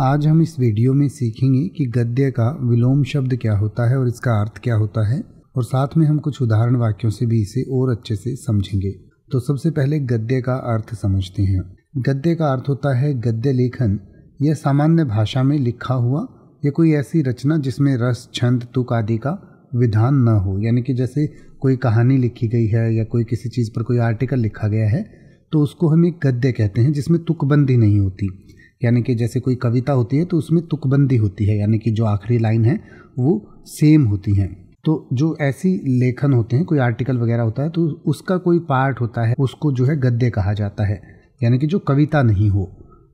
आज हम इस वीडियो में सीखेंगे कि गद्य का विलोम शब्द क्या होता है और इसका अर्थ क्या होता है और साथ में हम कुछ उदाहरण वाक्यों से भी इसे और अच्छे से समझेंगे तो सबसे पहले गद्य का अर्थ समझते हैं गद्य का अर्थ होता है गद्य लेखन यह सामान्य भाषा में लिखा हुआ या कोई ऐसी रचना जिसमें रस छंद तुक आदि का विधान न हो यानी कि जैसे कोई कहानी लिखी गई है या कोई किसी चीज़ पर कोई आर्टिकल लिखा गया है तो उसको हम एक गद्य कहते हैं जिसमें तुकबंदी नहीं होती यानी कि जैसे कोई कविता होती है तो उसमें तुकबंदी होती है यानी कि जो आखिरी लाइन है वो सेम होती हैं तो जो ऐसी लेखन होते हैं कोई आर्टिकल वगैरह होता है तो उसका कोई पार्ट होता है उसको जो है गद्य कहा जाता है यानी कि जो कविता नहीं हो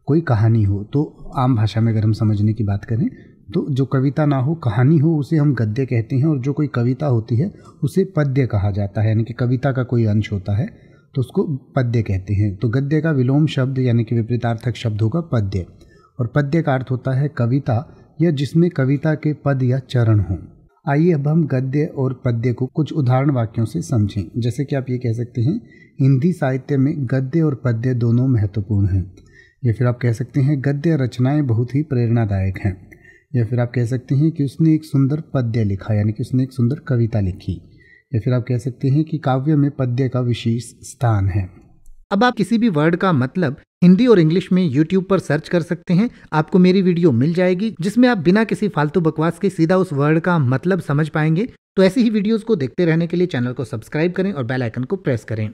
कोई कहानी हो तो आम भाषा में अगर हम समझने की बात करें तो जो कविता ना हो कहानी हो उसे हम गद्य कहते हैं और जो कोई कविता होती है उसे पद्य कहा जाता है यानी कि कविता का कोई अंश होता है तो उसको पद्य कहते हैं तो गद्य का विलोम शब्द यानी कि विपरीतार्थक शब्द होगा पद्य और पद्य का अर्थ होता है कविता या जिसमें कविता के पद या चरण हों आइए अब हम गद्य और पद्य को कुछ उदाहरण वाक्यों से समझें जैसे कि आप ये कह सकते हैं हिंदी साहित्य में गद्य और पद्य दोनों महत्वपूर्ण हैं या फिर आप कह सकते हैं गद्य रचनाएं बहुत ही प्रेरणादायक हैं या फिर आप कह सकते हैं कि उसने एक सुंदर पद्य लिखा यानी कि उसने एक सुंदर कविता लिखी या फिर आप कह सकते हैं कि काव्य में पद्य का विशेष स्थान है अब आप किसी भी वर्ड का मतलब हिंदी और इंग्लिश में यूट्यूब पर सर्च कर सकते हैं आपको मेरी वीडियो मिल जाएगी जिसमें आप बिना किसी फालतू बकवास के सीधा उस वर्ड का मतलब समझ पाएंगे तो ऐसी ही वीडियोस को देखते रहने के लिए चैनल को सब्सक्राइब करें और बेल आइकन को प्रेस करें